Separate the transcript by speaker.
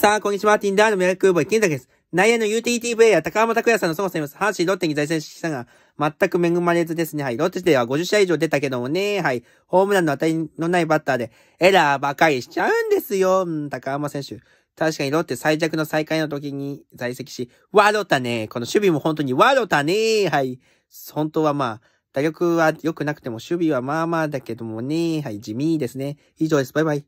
Speaker 1: さあ、こんにちは。Tinder のミラクルボーイ、金崎です。内野の UTT プレイヤー、高浜拓也さんのそもそんいます。阪神ロッテに在籍したが、全く恵まれずですね。はい。ロッテでは50試合以上出たけどもね、はい。ホームランの当たりのないバッターで、エラーばかりしちゃうんですよ。うん、高浜選手。確かにロッテ最弱の再開の時に在籍し、ワロタね。この守備も本当にワロタね。はい。本当はまあ、打力は良くなくても守備はまあまあだけどもね。はい。地味ですね。以上です。バイバイ。